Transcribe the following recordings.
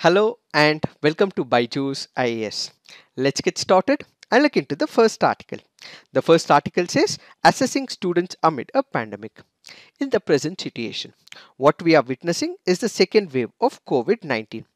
Hello and welcome to Byju's IAS. Let's get started and look into the first article. The first article says assessing students amid a pandemic. In the present situation, what we are witnessing is the second wave of COVID-19.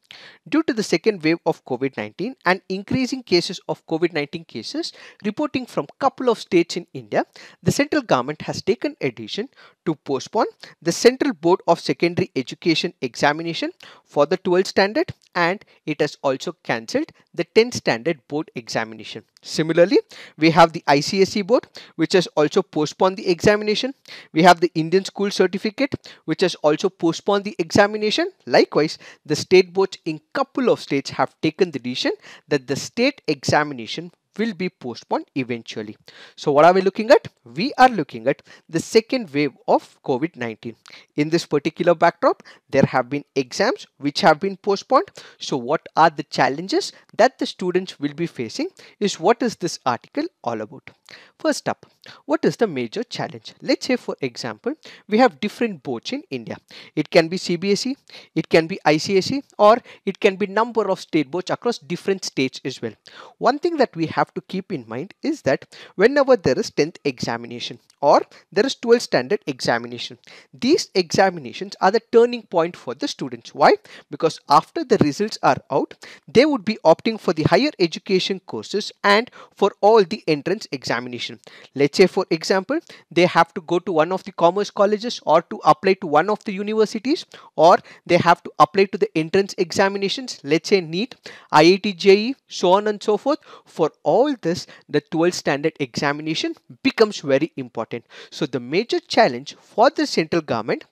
Due to the second wave of COVID-19 and increasing cases of COVID-19 cases reporting from couple of states in India, the central government has taken a decision to postpone the Central Board of Secondary Education examination for the 12th standard and it has also cancelled the 10th standard board examination. Similarly, we have the ICSE board which has also postponed the examination. We have the Indian School Certificate which has also postponed the examination. Likewise, the state boards in couple of states have taken the decision that the state examination will be postponed eventually. So what are we looking at? We are looking at the second wave of COVID-19. In this particular backdrop, there have been exams which have been postponed. So what are the challenges that the students will be facing is what is this article all about. First up, what is the major challenge? Let's say for example, we have different boards in India. It can be CBSE, it can be ICSE or it can be number of state boards across different states as well. One thing that we have to keep in mind is that whenever there is 10th examination or there is 12th standard examination, these examinations are the turning point for the students. Why? Because after the results are out, they would be opting for the higher education courses and for all the entrance examination. Let's let's say for example they have to go to one of the commerce colleges or to apply to one of the universities or they have to apply to the entrance examinations let's say NEET, IIT jee so on and so forth for all this the 12 standard examination becomes very important so the major challenge for the central government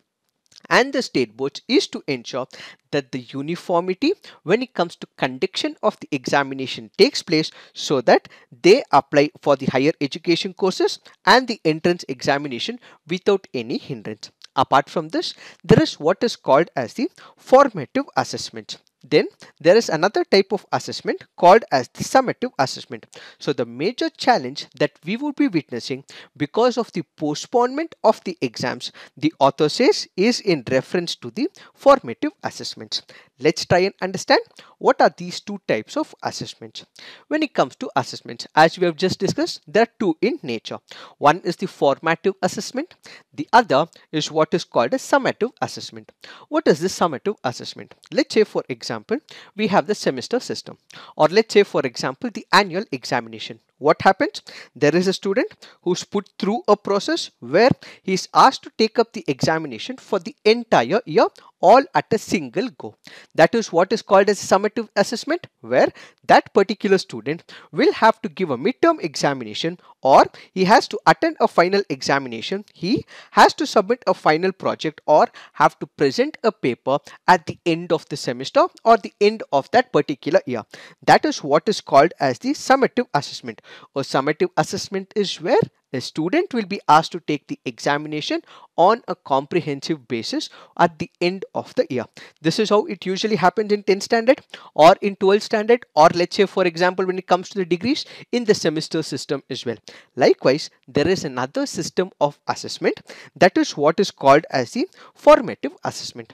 and the state boards is to ensure that the uniformity when it comes to conduction of the examination takes place so that they apply for the higher education courses and the entrance examination without any hindrance. Apart from this, there is what is called as the formative assessment. Then there is another type of assessment called as the summative assessment. So the major challenge that we would be witnessing because of the postponement of the exams, the author says is in reference to the formative assessments. Let's try and understand what are these two types of assessments? When it comes to assessments, as we have just discussed, there are two in nature. One is the formative assessment. The other is what is called a summative assessment. What is this summative assessment? Let's say, for example, we have the semester system or let's say, for example, the annual examination what happens there is a student who's put through a process where he is asked to take up the examination for the entire year all at a single go that is what is called as summative assessment where that particular student will have to give a midterm examination or he has to attend a final examination, he has to submit a final project or have to present a paper at the end of the semester or the end of that particular year. That is what is called as the summative assessment. A summative assessment is where the student will be asked to take the examination on a comprehensive basis at the end of the year. This is how it usually happens in 10th standard or in 12th standard or let's say for example when it comes to the degrees in the semester system as well. Likewise, there is another system of assessment that is what is called as the formative assessment.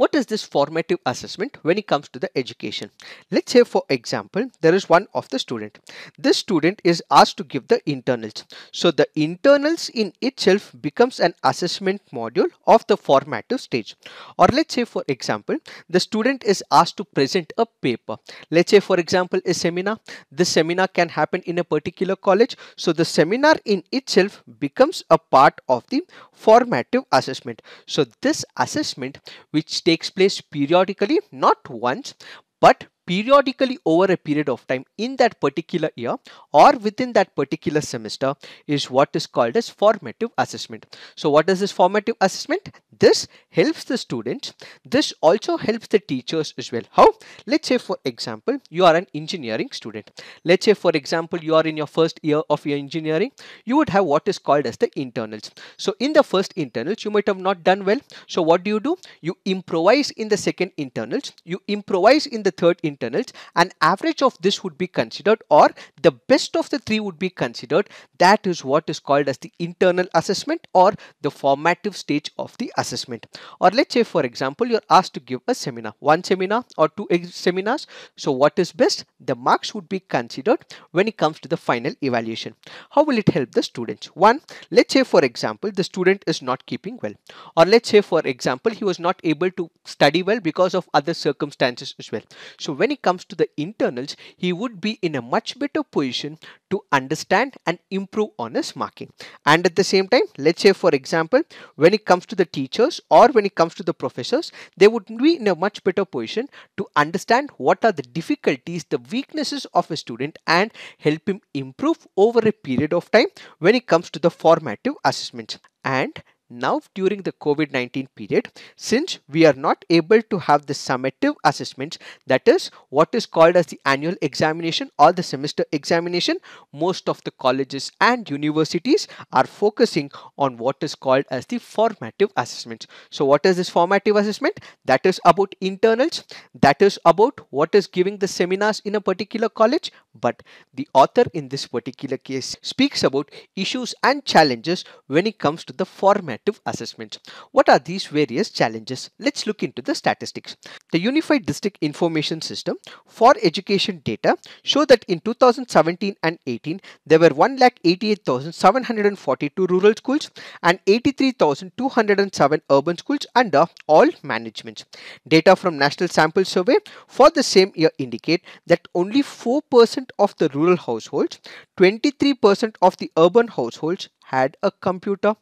What is this formative assessment when it comes to the education? Let's say for example, there is one of the student. This student is asked to give the internals. So the internals in itself becomes an assessment module of the formative stage. Or let's say for example, the student is asked to present a paper. Let's say for example, a seminar. This seminar can happen in a particular college. So the seminar in itself becomes a part of the formative assessment. So this assessment which takes place periodically, not once, but periodically over a period of time in that particular year or within that particular semester is what is called as formative assessment. So what is this formative assessment? This helps the students. This also helps the teachers as well. How? Let's say for example, you are an engineering student. Let's say for example, you are in your first year of your engineering. You would have what is called as the internals. So in the first internals, you might have not done well. So what do you do? You improvise in the second internals. You improvise in the third internals. An average of this would be considered or the best of the three would be considered. That is what is called as the internal assessment or the formative stage of the assessment assessment or let's say for example you're asked to give a seminar one seminar or two seminars so what is best the marks would be considered when it comes to the final evaluation how will it help the students one let's say for example the student is not keeping well or let's say for example he was not able to study well because of other circumstances as well so when it comes to the internals he would be in a much better position to understand and improve on his marking and at the same time let's say for example when it comes to the teacher teachers or when it comes to the professors, they would be in a much better position to understand what are the difficulties, the weaknesses of a student and help him improve over a period of time when it comes to the formative assessments. And now, during the COVID-19 period, since we are not able to have the summative assessments, that is what is called as the annual examination or the semester examination, most of the colleges and universities are focusing on what is called as the formative assessments. So what is this formative assessment? That is about internals, that is about what is giving the seminars in a particular college, but the author in this particular case speaks about issues and challenges when it comes to the format assessments. What are these various challenges? Let's look into the statistics. The Unified District Information System for Education data show that in 2017 and 18, there were 1,88,742 rural schools and 83,207 urban schools under all management. Data from National Sample Survey for the same year indicate that only 4% of the rural households, 23% of the urban households, had a computer,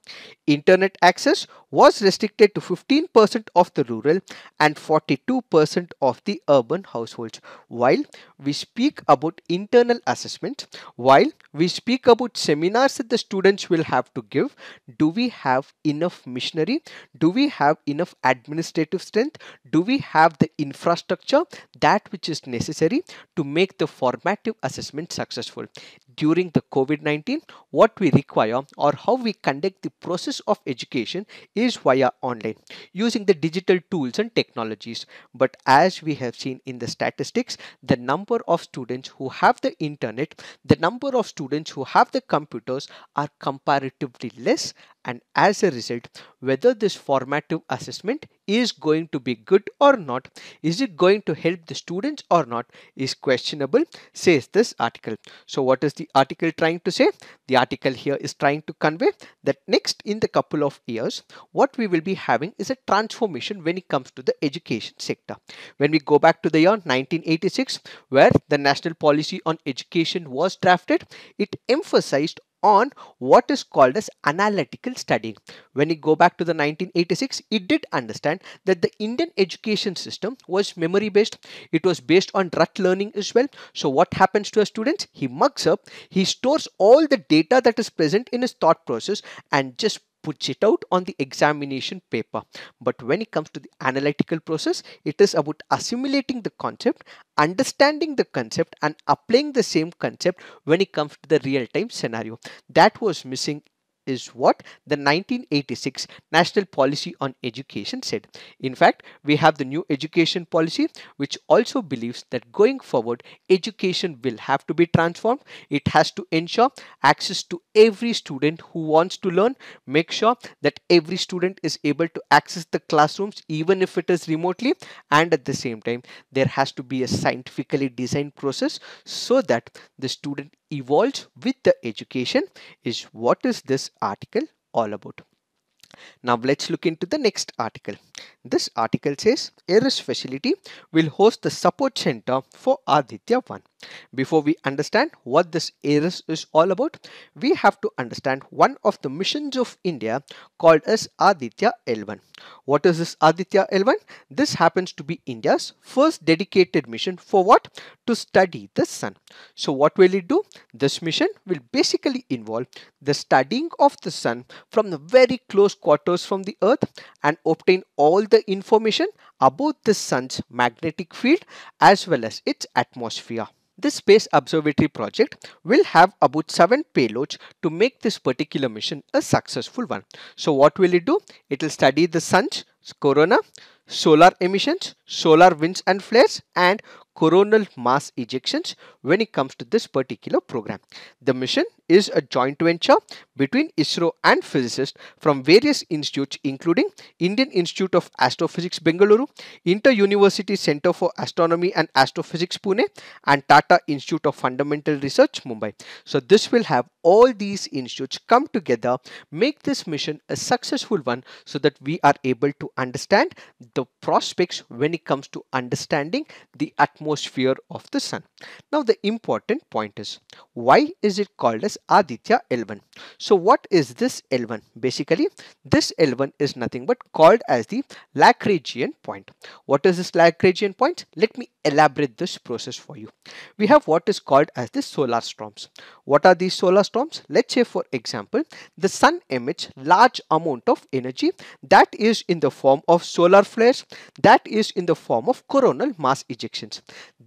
internet access was restricted to 15% of the rural and 42% of the urban households. While we speak about internal assessment, while we speak about seminars that the students will have to give, do we have enough missionary? Do we have enough administrative strength? Do we have the infrastructure that which is necessary to make the formative assessment successful? During the COVID-19, what we require or how we conduct the process of education is is via online using the digital tools and technologies. But as we have seen in the statistics, the number of students who have the internet, the number of students who have the computers are comparatively less and as a result whether this formative assessment is going to be good or not is it going to help the students or not is questionable says this article so what is the article trying to say the article here is trying to convey that next in the couple of years what we will be having is a transformation when it comes to the education sector when we go back to the year 1986 where the national policy on education was drafted it emphasized on what is called as analytical studying. When you go back to the 1986, it did understand that the Indian education system was memory based. It was based on rote learning as well. So what happens to a student? He mugs up, he stores all the data that is present in his thought process and just puts it out on the examination paper. But when it comes to the analytical process, it is about assimilating the concept, understanding the concept and applying the same concept when it comes to the real-time scenario. That was missing is what the 1986 National Policy on Education said. In fact, we have the new education policy, which also believes that going forward, education will have to be transformed. It has to ensure access to every student who wants to learn, make sure that every student is able to access the classrooms, even if it is remotely. And at the same time, there has to be a scientifically designed process so that the student evolves with the education is what is this article all about. Now let's look into the next article. This article says ARIS facility will host the support center for Aditya 1. Before we understand what this ARIS is all about, we have to understand one of the missions of India called as Aditya L1. What is this Aditya L1? This happens to be India's first dedicated mission for what? To study the sun. So what will it do? This mission will basically involve the studying of the sun from the very close quarters from the earth and obtain all the information about the sun's magnetic field as well as its atmosphere. This Space Observatory project will have about 7 payloads to make this particular mission a successful one. So what will it do? It will study the sun's corona, solar emissions, solar winds and flares and coronal mass ejections when it comes to this particular program. The mission is a joint venture between ISRO and physicists from various institutes including Indian Institute of Astrophysics Bengaluru, Inter-University Center for Astronomy and Astrophysics Pune and Tata Institute of Fundamental Research Mumbai. So this will have all these institutes come together, make this mission a successful one so that we are able to understand the prospects when it comes to understanding the atmosphere of the sun. Now the important point is why is it called a is Aditya L1. So what is this L1? Basically, this L1 is nothing but called as the Lagrangian point. What is this Lagrangian point? Let me elaborate this process for you. We have what is called as the solar storms. What are these solar storms? Let's say for example, the sun emits large amount of energy that is in the form of solar flares, that is in the form of coronal mass ejections.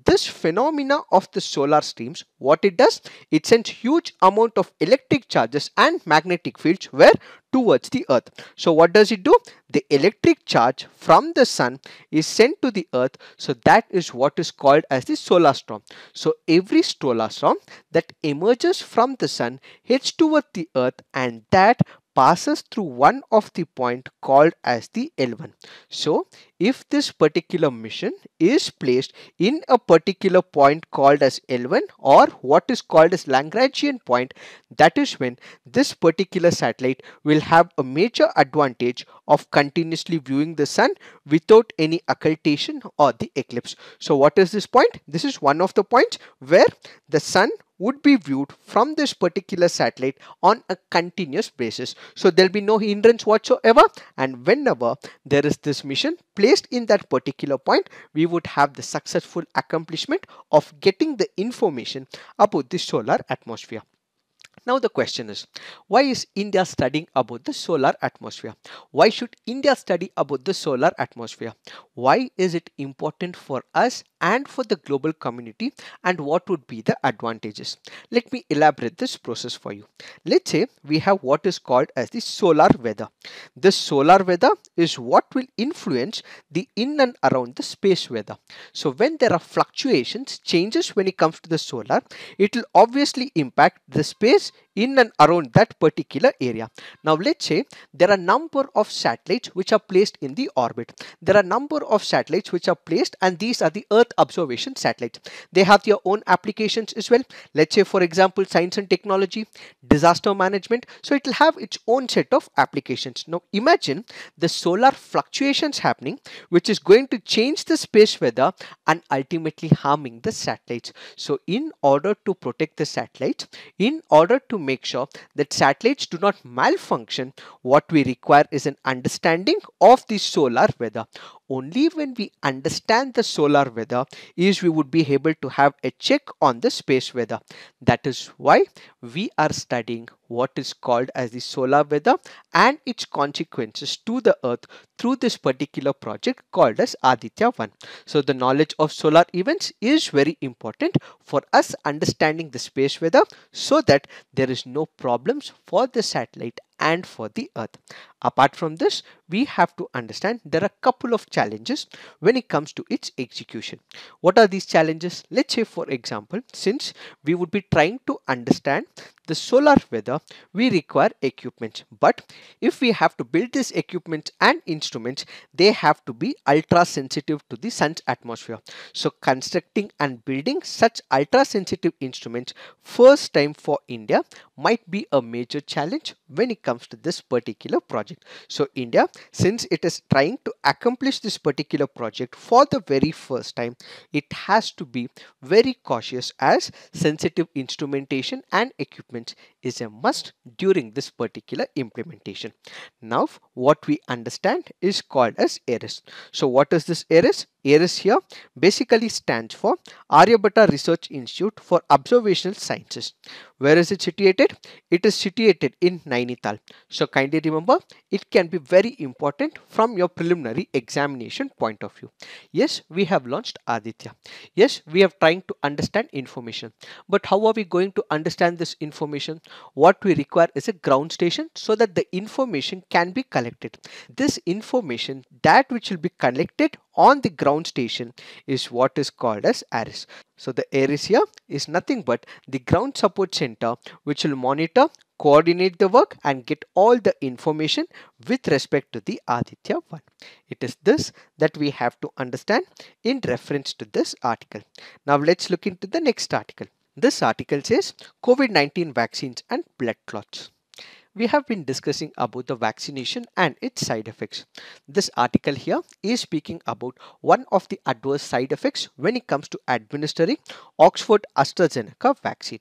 This phenomena of the solar streams, what it does? It sends huge amount amount of electric charges and magnetic fields were towards the earth. So what does it do? The electric charge from the sun is sent to the earth. So that is what is called as the solar storm. So every solar storm that emerges from the sun heads towards the earth and that passes through one of the point called as the L1. So if this particular mission is placed in a particular point called as L1 or what is called as Lagrangian point, that is when this particular satellite will have a major advantage of continuously viewing the sun without any occultation or the eclipse. So what is this point? This is one of the points where the sun would be viewed from this particular satellite on a continuous basis. So there'll be no hindrance whatsoever and whenever there is this mission placed in that particular point, we would have the successful accomplishment of getting the information about the solar atmosphere. Now the question is, why is India studying about the solar atmosphere? Why should India study about the solar atmosphere? Why is it important for us and for the global community and what would be the advantages? Let me elaborate this process for you. Let's say we have what is called as the solar weather. The solar weather is what will influence the in and around the space weather. So when there are fluctuations, changes when it comes to the solar, it will obviously impact the space in and around that particular area. Now let's say there are number of satellites which are placed in the orbit. There are number of satellites which are placed and these are the earth observation satellites. They have their own applications as well. Let's say for example science and technology, disaster management. So it will have its own set of applications. Now imagine the solar fluctuations happening which is going to change the space weather and ultimately harming the satellites. So in order to protect the satellites, in order to make sure that satellites do not malfunction, what we require is an understanding of the solar weather. Only when we understand the solar weather is we would be able to have a check on the space weather. That is why we are studying what is called as the solar weather and its consequences to the earth through this particular project called as Aditya 1. So the knowledge of solar events is very important for us understanding the space weather so that there is no problems for the satellite and for the earth. Apart from this, we have to understand there are a couple of challenges when it comes to its execution. What are these challenges? Let's say for example, since we would be trying to understand the solar weather, we require equipment. But if we have to build this equipment and instruments, they have to be ultra sensitive to the sun's atmosphere. So constructing and building such ultra sensitive instruments first time for India might be a major challenge when it comes to this particular project. So India, since it is trying to accomplish this particular project for the very first time, it has to be very cautious as sensitive instrumentation and equipment is a must during this particular implementation. Now what we understand is called as ARIS. So what is this ARIS? ARIS here basically stands for Aryabhatta Research Institute for Observational Sciences. Where is it situated? It is situated in Nainital. So kindly remember, it can be very important from your preliminary examination point of view. Yes, we have launched Aditya. Yes, we are trying to understand information. But how are we going to understand this information? what we require is a ground station so that the information can be collected. This information that which will be collected on the ground station is what is called as ARIS. So the ARIS here is nothing but the ground support center which will monitor, coordinate the work and get all the information with respect to the Aditya 1. It is this that we have to understand in reference to this article. Now let's look into the next article. This article says COVID-19 vaccines and blood clots. We have been discussing about the vaccination and its side effects. This article here is speaking about one of the adverse side effects when it comes to administering Oxford AstraZeneca vaccine.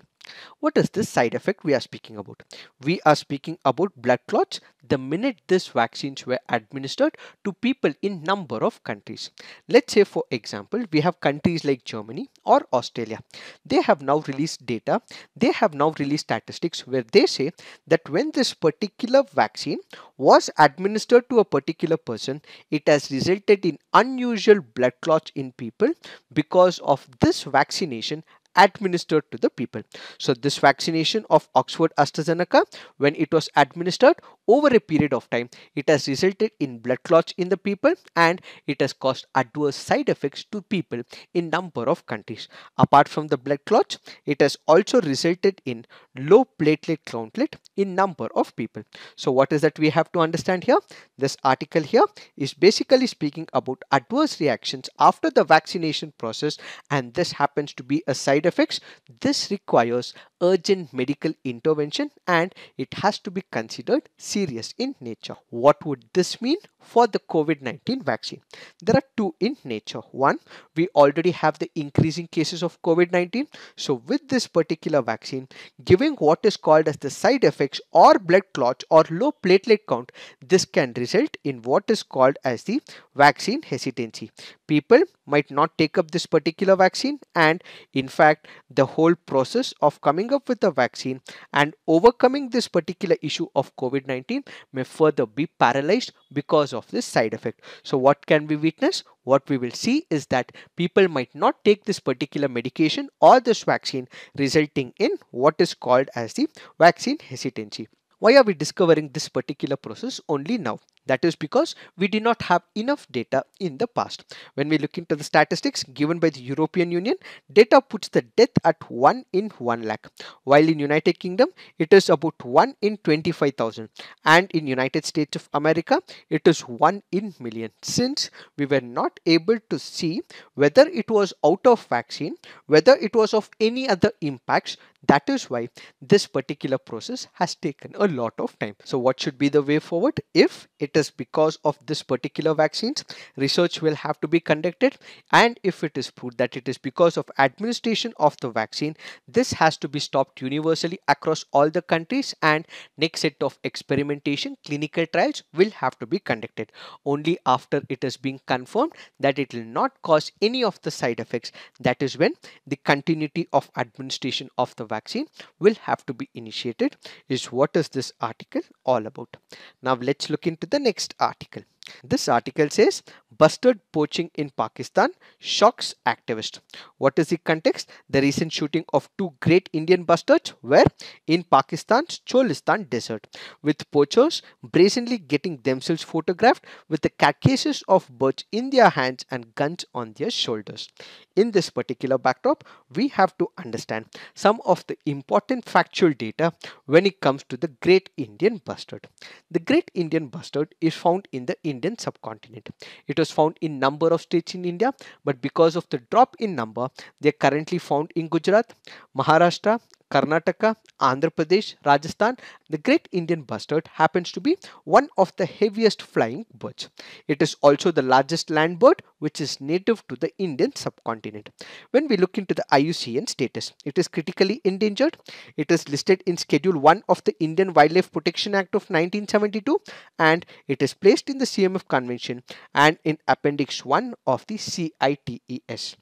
What is this side effect we are speaking about? We are speaking about blood clots the minute these vaccines were administered to people in number of countries. Let's say for example, we have countries like Germany or Australia. They have now released data. They have now released statistics where they say that when this particular vaccine was administered to a particular person, it has resulted in unusual blood clots in people because of this vaccination administered to the people. So this vaccination of Oxford AstraZeneca, when it was administered, over a period of time, it has resulted in blood clots in the people and it has caused adverse side effects to people in number of countries. Apart from the blood clots, it has also resulted in low platelet countlet in number of people. So what is that we have to understand here? This article here is basically speaking about adverse reactions after the vaccination process and this happens to be a side effects. This requires urgent medical intervention and it has to be considered serious in nature. What would this mean? for the COVID-19 vaccine. There are two in nature. One, we already have the increasing cases of COVID-19. So with this particular vaccine, giving what is called as the side effects or blood clots or low platelet count, this can result in what is called as the vaccine hesitancy. People might not take up this particular vaccine and in fact, the whole process of coming up with a vaccine and overcoming this particular issue of COVID-19 may further be paralyzed because of this side effect. So what can we witness? What we will see is that people might not take this particular medication or this vaccine resulting in what is called as the vaccine hesitancy. Why are we discovering this particular process only now? That is because we did not have enough data in the past. When we look into the statistics given by the European Union, data puts the death at 1 in 1 lakh, while in United Kingdom, it is about 1 in 25,000. And in United States of America, it is 1 in million. Since we were not able to see whether it was out of vaccine, whether it was of any other impacts, that is why this particular process has taken a lot of time. So what should be the way forward if it because of this particular vaccines, research will have to be conducted. And if it is proved that it is because of administration of the vaccine, this has to be stopped universally across all the countries and next set of experimentation clinical trials will have to be conducted only after it is being confirmed that it will not cause any of the side effects that is when the continuity of administration of the vaccine will have to be initiated is what is this article all about now let's look into the next article. This article says busted poaching in Pakistan shocks activists. What is the context? The recent shooting of two great Indian bustards were in Pakistan's Cholistan desert, with poachers brazenly getting themselves photographed with the carcasses of birds in their hands and guns on their shoulders. In this particular backdrop, we have to understand some of the important factual data when it comes to the great Indian bustard. The great Indian bustard is found in the Indian subcontinent. It was found in number of states in India, but because of the drop in number, they are currently found in Gujarat, Maharashtra, Karnataka, Andhra Pradesh, Rajasthan, the great Indian bustard happens to be one of the heaviest flying birds. It is also the largest land bird which is native to the Indian subcontinent. When we look into the IUCN status, it is critically endangered. It is listed in Schedule 1 of the Indian Wildlife Protection Act of 1972 and it is placed in the CMF Convention and in Appendix 1 of the CITES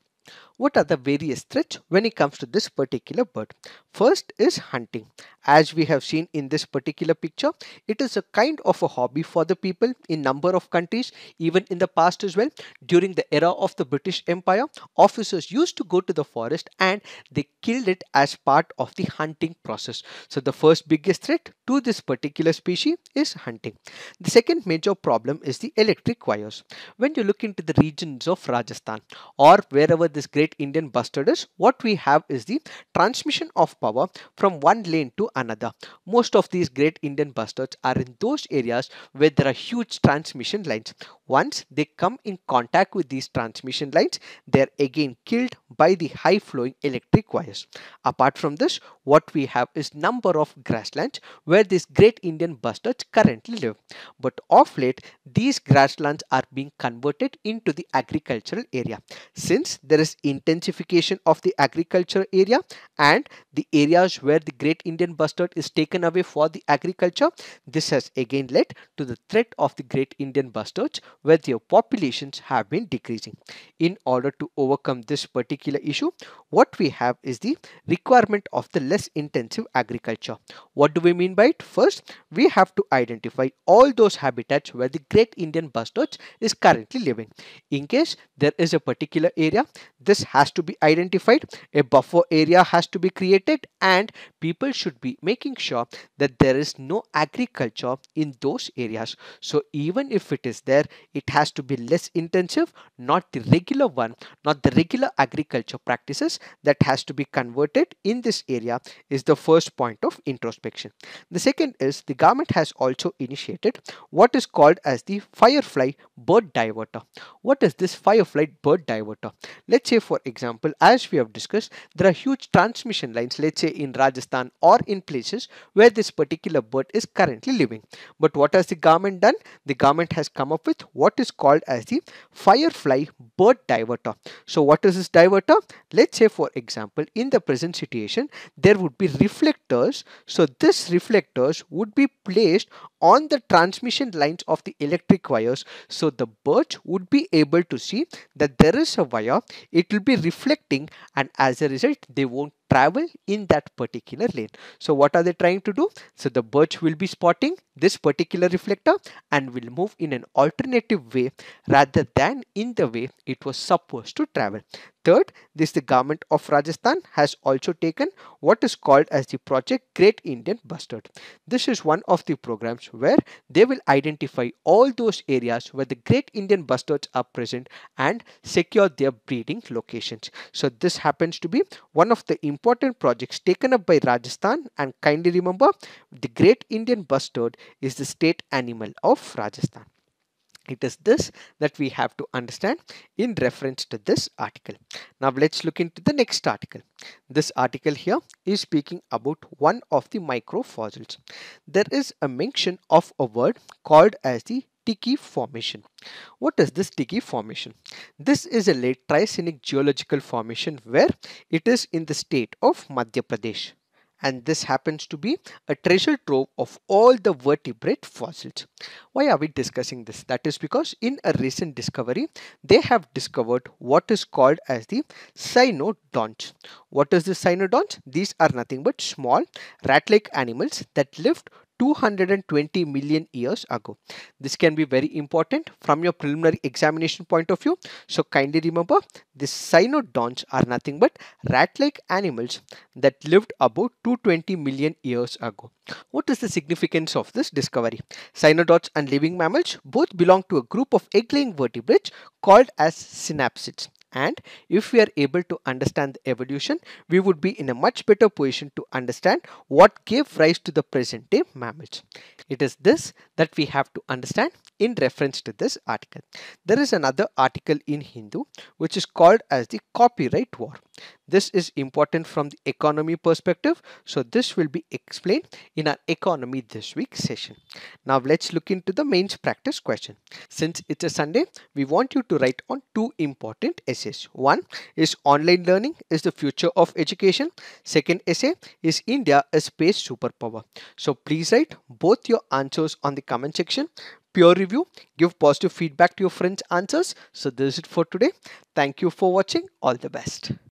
what are the various threats when it comes to this particular bird. First is hunting. As we have seen in this particular picture, it is a kind of a hobby for the people in number of countries, even in the past as well. During the era of the British Empire, officers used to go to the forest and they killed it as part of the hunting process. So the first biggest threat to this particular species is hunting. The second major problem is the electric wires. When you look into the regions of Rajasthan or wherever this great great Indian Bustards. is what we have is the transmission of power from one lane to another. Most of these great Indian bustards are in those areas where there are huge transmission lines. Once they come in contact with these transmission lines, they are again killed by the high flowing electric wires. Apart from this, what we have is number of grasslands where these great Indian bustards currently live. But of late, these grasslands are being converted into the agricultural area. Since there is in intensification of the agriculture area and the areas where the great Indian bustard is taken away for the agriculture. This has again led to the threat of the great Indian bustards where their populations have been decreasing in order to overcome this particular issue what we have is the requirement of the less intensive agriculture what do we mean by it first we have to identify all those habitats where the great indian bustard is currently living in case there is a particular area this has to be identified a buffer area has to be created and people should be making sure that there is no agriculture in those areas so even if it is there it has to be less intensive not the regular one, not the regular agriculture practices that has to be converted in this area is the first point of introspection. The second is the government has also initiated what is called as the firefly bird diverter. What is this firefly bird diverter? Let's say for example, as we have discussed, there are huge transmission lines, let's say in Rajasthan or in places where this particular bird is currently living. But what has the government done? The government has come up with what is called as the firefly bird a diverter. So what is this diverter? Let's say for example in the present situation there would be reflectors. So this reflectors would be placed on the transmission lines of the electric wires. So the birds would be able to see that there is a wire. It will be reflecting and as a result they won't travel in that particular lane. So what are they trying to do? So the birch will be spotting this particular reflector and will move in an alternative way rather than in the way it was supposed to travel. Third, this the government of Rajasthan has also taken what is called as the project Great Indian Bustard. This is one of the programs where they will identify all those areas where the Great Indian bustards are present and secure their breeding locations. So this happens to be one of the important projects taken up by Rajasthan and kindly remember the Great Indian Bustard is the state animal of Rajasthan. It is this that we have to understand in reference to this article. Now let's look into the next article. This article here is speaking about one of the microfossils. There is a mention of a word called as the Tiki Formation. What is this Tiki Formation? This is a late Triassic geological formation where it is in the state of Madhya Pradesh and this happens to be a treasure trove of all the vertebrate fossils. Why are we discussing this? That is because in a recent discovery, they have discovered what is called as the cynodonts. What is the cynodont? These are nothing but small rat-like animals that lived 220 million years ago. This can be very important from your preliminary examination point of view. So kindly remember the cynodonts are nothing but rat-like animals that lived about 220 million years ago. What is the significance of this discovery? Cynodonts and living mammals both belong to a group of egg-laying vertebrates called as synapsids and if we are able to understand the evolution we would be in a much better position to understand what gave rise to the present day mammals. It is this that we have to understand in reference to this article. There is another article in Hindu which is called as the copyright war. This is important from the economy perspective. So this will be explained in our economy this week session. Now let's look into the mains practice question. Since it's a Sunday, we want you to write on two important essays. One is online learning is the future of education. Second essay is India a space superpower. So please write both your answers on the comment section peer review, give positive feedback to your friends' answers. So this is it for today. Thank you for watching. All the best.